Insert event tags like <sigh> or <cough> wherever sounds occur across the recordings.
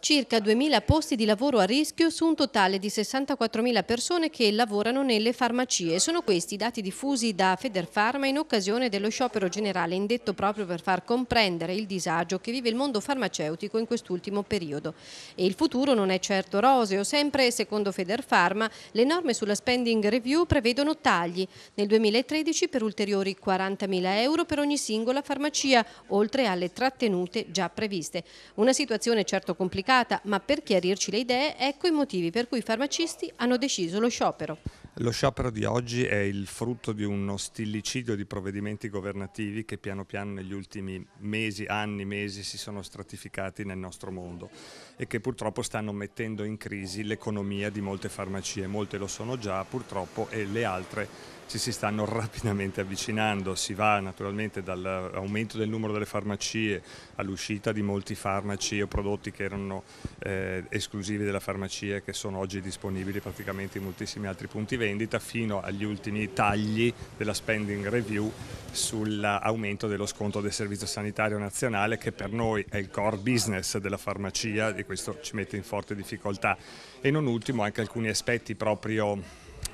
circa 2.000 posti di lavoro a rischio su un totale di 64.000 persone che lavorano nelle farmacie. Sono questi i dati diffusi da Federfarma in occasione dello sciopero generale indetto proprio per far comprendere il disagio che vive il mondo farmaceutico in quest'ultimo periodo. E il futuro non è certo roseo, sempre secondo Federfarma le norme sulla spending review prevedono tagli nel 2013 per ulteriori 40.000 euro per ogni singola farmacia, oltre alle trattenute già previste. Una situazione certo complicata ricercata, ma per chiarirci le idee ecco i motivi per cui i farmacisti hanno deciso lo sciopero. Lo sciopero di oggi è il frutto di uno stillicidio di provvedimenti governativi che piano piano negli ultimi mesi, anni, mesi si sono stratificati nel nostro mondo e che purtroppo stanno mettendo in crisi l'economia di molte farmacie. Molte lo sono già purtroppo e le altre ci si stanno rapidamente avvicinando. Si va naturalmente dall'aumento del numero delle farmacie all'uscita di molti farmaci o prodotti che erano eh, esclusivi della farmacia e che sono oggi disponibili praticamente in moltissimi altri punti vendita fino agli ultimi tagli della spending review sull'aumento dello sconto del Servizio Sanitario Nazionale che per noi è il core business della farmacia e questo ci mette in forte difficoltà e non ultimo anche alcuni aspetti proprio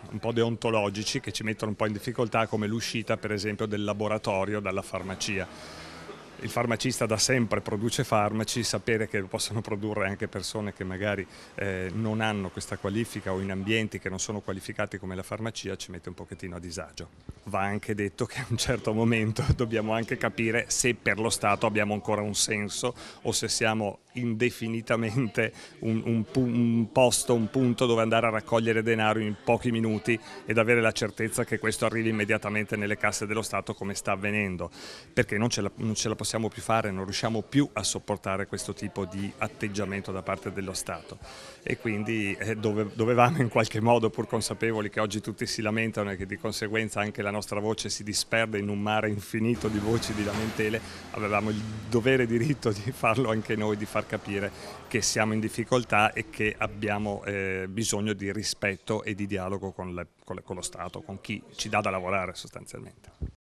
un po' deontologici che ci mettono un po' in difficoltà come l'uscita per esempio del laboratorio dalla farmacia il farmacista da sempre produce farmaci, sapere che lo possono produrre anche persone che magari eh, non hanno questa qualifica o in ambienti che non sono qualificati come la farmacia ci mette un pochettino a disagio. Va anche detto che a un certo momento <laughs> dobbiamo anche capire se per lo Stato abbiamo ancora un senso o se siamo indefinitamente un, un, un posto, un punto dove andare a raccogliere denaro in pochi minuti ed avere la certezza che questo arrivi immediatamente nelle casse dello Stato come sta avvenendo, perché non ce la, non ce la possiamo possiamo più fare, non riusciamo più a sopportare questo tipo di atteggiamento da parte dello Stato e quindi eh, dove, dovevamo in qualche modo, pur consapevoli che oggi tutti si lamentano e che di conseguenza anche la nostra voce si disperde in un mare infinito di voci, di lamentele, avevamo il dovere e diritto di farlo anche noi, di far capire che siamo in difficoltà e che abbiamo eh, bisogno di rispetto e di dialogo con, le, con, le, con lo Stato, con chi ci dà da lavorare sostanzialmente.